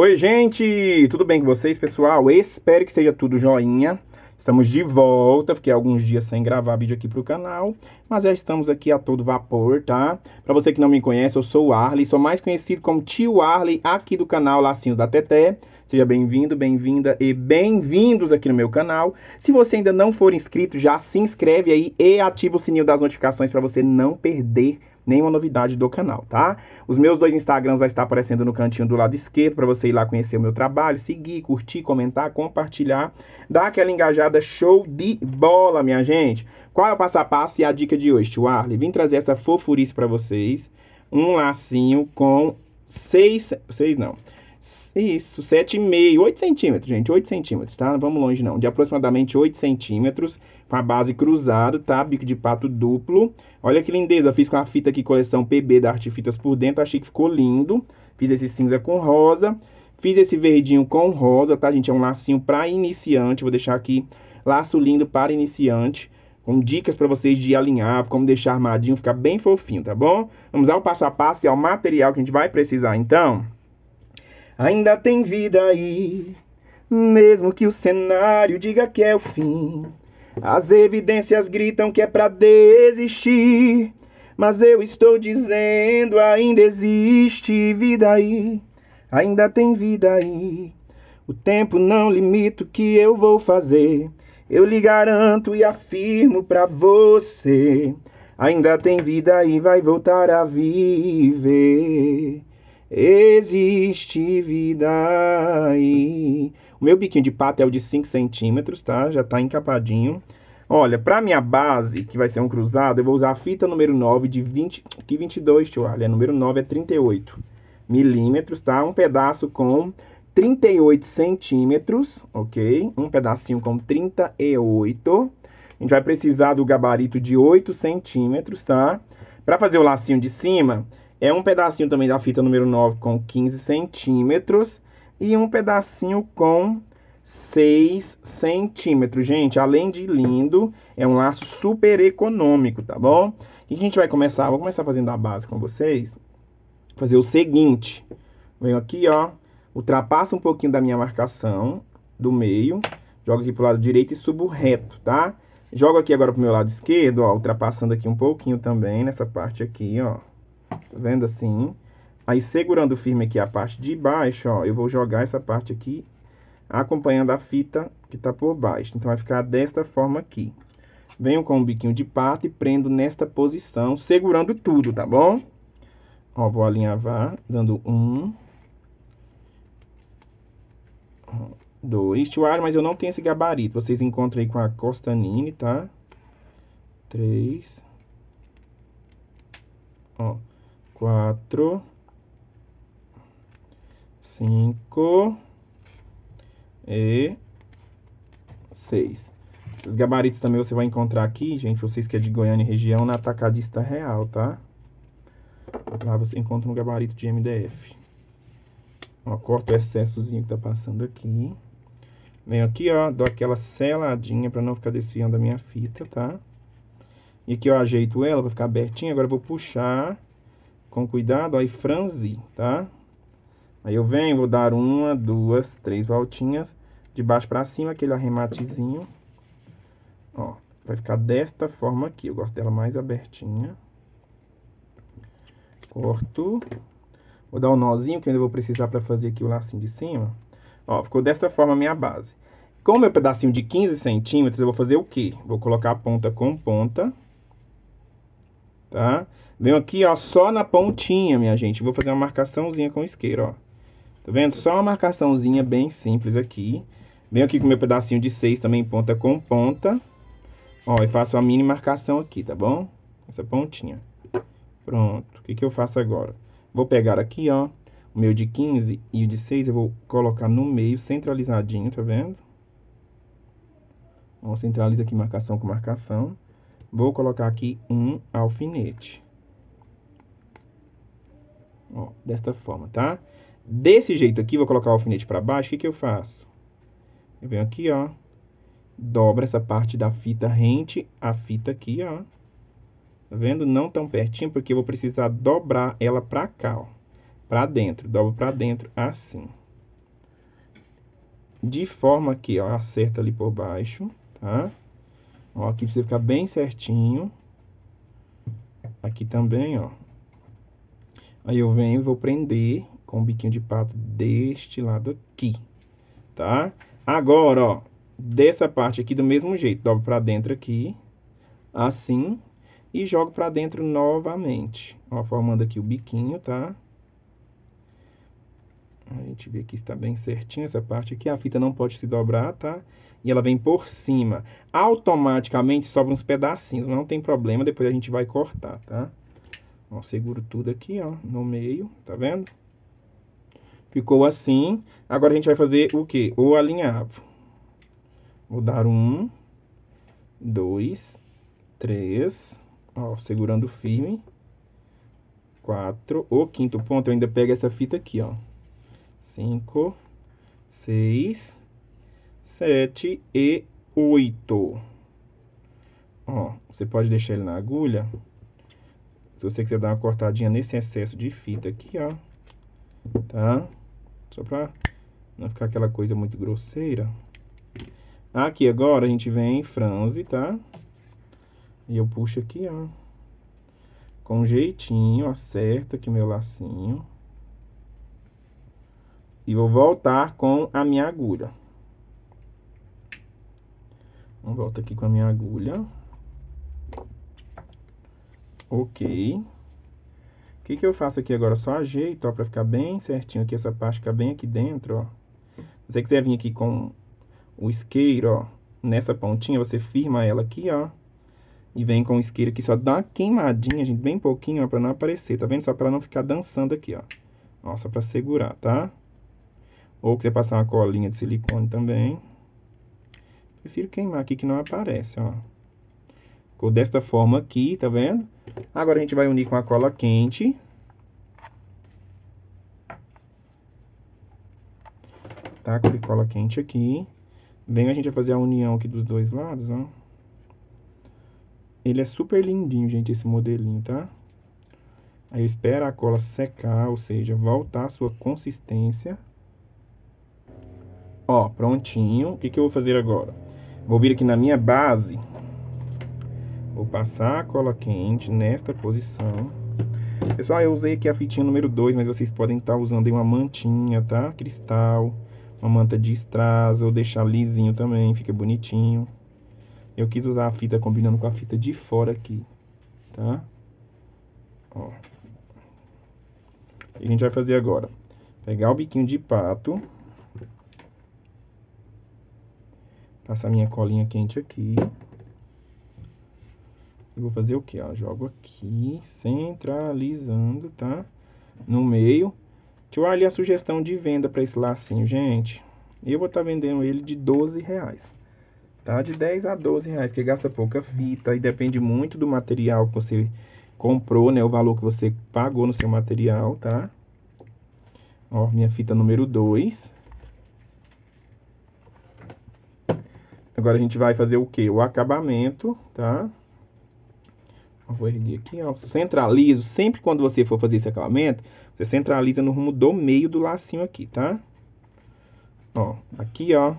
Oi, gente! Tudo bem com vocês, pessoal? Espero que seja tudo joinha. Estamos de volta, fiquei alguns dias sem gravar vídeo aqui para o canal, mas já estamos aqui a todo vapor, tá? Para você que não me conhece, eu sou o Arley, sou mais conhecido como Tio Arley aqui do canal Lacinhos da Teté. Seja bem-vindo, bem-vinda e bem-vindos aqui no meu canal. Se você ainda não for inscrito, já se inscreve aí e ativa o sininho das notificações para você não perder nenhuma novidade do canal, tá? Os meus dois Instagrams vai estar aparecendo no cantinho do lado esquerdo para você ir lá conhecer o meu trabalho, seguir, curtir, comentar, compartilhar, dar aquela engajada show de bola, minha gente. Qual é o passo a passo e a dica de hoje, tio Arley? Vim trazer essa fofurice para vocês, um lacinho com seis, seis não, isso, 7,5, 8 centímetros, gente, 8 centímetros, tá? Não vamos longe não. De aproximadamente 8 centímetros, com a base cruzada, tá? Bico de pato duplo. Olha que lindeza, fiz com a fita aqui, coleção PB da Artifitas por dentro, achei que ficou lindo. Fiz esse cinza com rosa, fiz esse verdinho com rosa, tá, gente? É um lacinho para iniciante, vou deixar aqui, laço lindo para iniciante. Com dicas para vocês de alinhar, como deixar armadinho, ficar bem fofinho, tá bom? Vamos ao passo a passo e ao material que a gente vai precisar, então ainda tem vida aí. Mesmo que o cenário diga que é o fim, as evidências gritam que é para desistir. Mas eu estou dizendo, ainda existe vida aí, ainda tem vida aí. O tempo não limita o que eu vou fazer. Eu lhe garanto e afirmo para você, ainda tem vida e vai voltar a viver. Existe vida aí. O meu biquinho de pato é o de 5 centímetros, tá? Já tá encapadinho. Olha, pra minha base, que vai ser um cruzado, eu vou usar a fita número 9 de 20... Que 22, tio Olha, número 9 é 38 milímetros, tá? Um pedaço com 38 centímetros, ok? Um pedacinho com 38. A gente vai precisar do gabarito de 8 centímetros, tá? Pra fazer o lacinho de cima, é um pedacinho também da fita número 9 com 15 centímetros e um pedacinho com 6 centímetros. Gente, além de lindo, é um laço super econômico, tá bom? E a gente vai começar? Vou começar fazendo a base com vocês. Fazer o seguinte. Venho aqui, ó. ultrapassa um pouquinho da minha marcação do meio. Jogo aqui pro lado direito e subo reto, tá? Jogo aqui agora pro meu lado esquerdo, ó. Ultrapassando aqui um pouquinho também nessa parte aqui, ó. Tá vendo assim? Aí, segurando firme aqui a parte de baixo, ó, eu vou jogar essa parte aqui acompanhando a fita que está por baixo. Então, vai ficar desta forma aqui. Venho com o biquinho de pata e prendo nesta posição, segurando tudo, tá bom? Ó, vou alinhavar, dando um, dois, ar mas eu não tenho esse gabarito. Vocês encontram aí com a Costanini, tá? Três, ó quatro, cinco e seis. Esses gabaritos também você vai encontrar aqui, gente, vocês que é de Goiânia e região, na Atacadista Real, tá? Lá você encontra um gabarito de MDF. Ó, corta o excessozinho que tá passando aqui. Venho aqui, ó, dou aquela seladinha para não ficar desfiando a minha fita, tá? E aqui eu ajeito ela, vai ficar abertinha. Agora eu vou puxar com cuidado, aí franzi, tá? Aí eu venho, vou dar uma, duas, três voltinhas, de baixo para cima, aquele arrematezinho, ó, vai ficar desta forma aqui, eu gosto dela mais abertinha, corto, vou dar um nozinho que eu ainda vou precisar para fazer aqui o lacinho de cima, ó, ficou desta forma a minha base. Com o meu pedacinho de 15 centímetros, eu vou fazer o quê? Vou colocar ponta com ponta, tá? Venho aqui, ó, só na pontinha, minha gente. Vou fazer uma marcaçãozinha com isqueiro, ó. Tá vendo? Só uma marcaçãozinha bem simples aqui. Venho aqui com meu pedacinho de 6 também, ponta com ponta. Ó, e faço a mini marcação aqui, tá bom? Essa pontinha. Pronto. O que, que eu faço agora? Vou pegar aqui, ó, o meu de 15 e o de 6. Eu vou colocar no meio, centralizadinho, tá vendo? Ó, centraliza aqui marcação com marcação. Vou colocar aqui um alfinete. Ó, desta forma, tá? Desse jeito aqui, vou colocar o alfinete para baixo, o que, que eu faço? Eu venho aqui, ó, dobra essa parte da fita rente à fita aqui, ó. Tá vendo? Não tão pertinho, porque eu vou precisar dobrar ela para cá, ó. Pra dentro, dobro para dentro, assim. De forma que, ó, acerta ali por baixo, tá? Ó, aqui precisa ficar bem certinho. Aqui também, ó. Aí eu venho e vou prender com o biquinho de pato deste lado aqui, tá? Agora, ó, dessa parte aqui do mesmo jeito, dobro para dentro aqui, assim, e jogo para dentro novamente, ó, formando aqui o biquinho, tá? A gente vê que está bem certinho essa parte aqui. A fita não pode se dobrar, tá? E ela vem por cima. Automaticamente sobram uns pedacinhos, não tem problema. Depois a gente vai cortar, tá? Ó, seguro tudo aqui, ó, no meio, tá vendo? Ficou assim. Agora a gente vai fazer o quê? O alinhavo. Vou dar um, dois, três, ó, segurando firme. Quatro. O quinto ponto, eu ainda pego essa fita aqui, ó. 5, 6, 7 e 8. Ó, você pode deixar ele na agulha. Se você quiser dar uma cortadinha nesse excesso de fita aqui, ó. Tá? Só pra não ficar aquela coisa muito grosseira. Aqui agora a gente vem em franze, tá? E eu puxo aqui, ó. Com jeitinho, acerta aqui meu lacinho e vou voltar com a minha agulha. Vou voltar aqui com a minha agulha. Ok. O que, que eu faço aqui agora? Só ajeito, ó, pra ficar bem certinho aqui. Essa parte fica bem aqui dentro, ó. Se você quiser vir aqui com o isqueiro, ó, nessa pontinha, você firma ela aqui, ó. E vem com o isqueiro aqui, só dá uma queimadinha, gente, bem pouquinho, ó, pra não aparecer, tá vendo? Só pra não ficar dançando aqui, ó. Ó, só pra segurar, tá? Tá? Ou quiser passar uma colinha de silicone também. Prefiro queimar aqui que não aparece, ó. Ficou desta forma aqui, tá vendo? Agora a gente vai unir com a cola quente. tá com a cola quente aqui. Bem, a gente vai fazer a união aqui dos dois lados, ó. Ele é super lindinho, gente, esse modelinho, tá? Aí espera a cola secar, ou seja, voltar a sua consistência. Ó, prontinho. O que, que eu vou fazer agora? Vou vir aqui na minha base. Vou passar a cola quente nesta posição. Pessoal, eu usei aqui a fitinha número 2, mas vocês podem estar tá usando uma mantinha, tá? Cristal, uma manta de strass, ou deixar lisinho também, fica bonitinho. Eu quis usar a fita combinando com a fita de fora aqui, tá? Ó. O que a gente vai fazer agora? Pegar o biquinho de pato passar minha colinha quente aqui. E vou fazer o que? Ó, jogo aqui, centralizando, tá? No meio. Deixa eu olhar a sugestão de venda para esse lacinho, gente. Eu vou estar tá vendendo ele de 12 reais. Tá? De 10 a 12 reais, que gasta pouca fita e depende muito do material que você comprou, né? O valor que você pagou no seu material, tá? Ó, minha fita número 2. Agora a gente vai fazer o que? O acabamento, tá? Eu vou erguer aqui, ó. Centralizo. Sempre quando você for fazer esse acabamento, você centraliza no rumo do meio do lacinho aqui, tá? Ó, aqui, ó.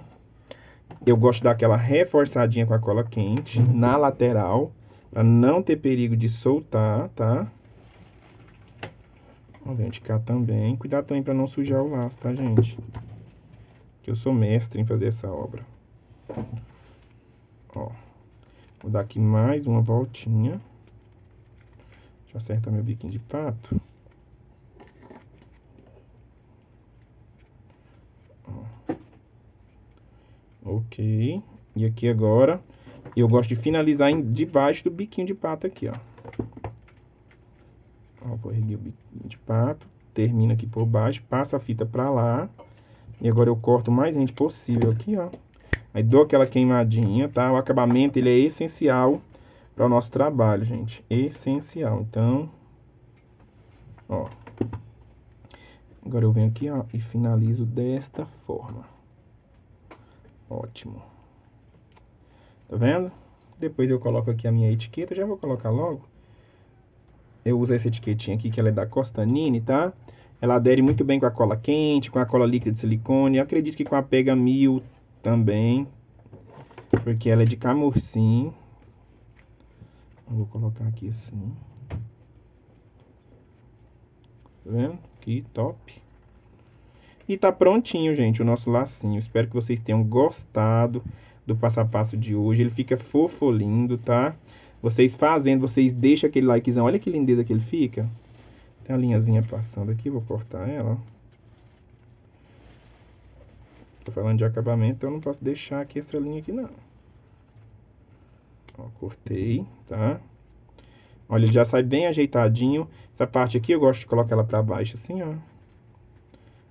Eu gosto daquela reforçadinha com a cola quente na lateral, pra não ter perigo de soltar, tá? Vamos ver de cá também. Cuidado também para não sujar o laço, tá, gente? Que eu sou mestre em fazer essa obra. Vou dar aqui mais uma voltinha. Deixa eu acertar meu biquinho de pato. Ok. E aqui agora, eu gosto de finalizar em, debaixo do biquinho de pato aqui, ó. ó. Vou erguer o biquinho de pato. Termina aqui por baixo, passa a fita pra lá. E agora eu corto o mais gente possível aqui, ó. Aí dou aquela queimadinha, tá? O acabamento, ele é essencial para o nosso trabalho, gente. Essencial. Então, ó. Agora eu venho aqui, ó, e finalizo desta forma. Ótimo. Tá vendo? Depois eu coloco aqui a minha etiqueta. Já vou colocar logo. Eu uso essa etiquetinha aqui, que ela é da Costanini, tá? Ela adere muito bem com a cola quente, com a cola líquida de silicone. Eu acredito que com a Pega 1000 também, porque ela é de camurcim. Vou colocar aqui assim. Tá vendo? Que top. E tá prontinho, gente, o nosso lacinho. Espero que vocês tenham gostado do passo a passo de hoje. Ele fica fofo lindo, tá? Vocês fazendo, vocês deixam aquele likezão. Olha que lindeza que ele fica. Tem a linhazinha passando aqui, vou cortar ela, ó. Estou falando de acabamento, então não posso deixar aqui essa linha aqui não. Ó, cortei, tá? Olha, ele já sai bem ajeitadinho. Essa parte aqui eu gosto de colocar ela para baixo assim, ó.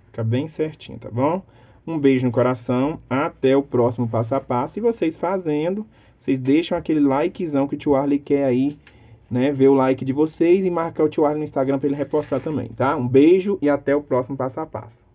Fica bem certinho, tá bom? Um beijo no coração, até o próximo passo a passo. E vocês fazendo, vocês deixam aquele likezão que o tio Arley quer aí, né? Ver o like de vocês e marcar o tio Arley no Instagram para ele repostar também, tá? Um beijo e até o próximo passo a passo.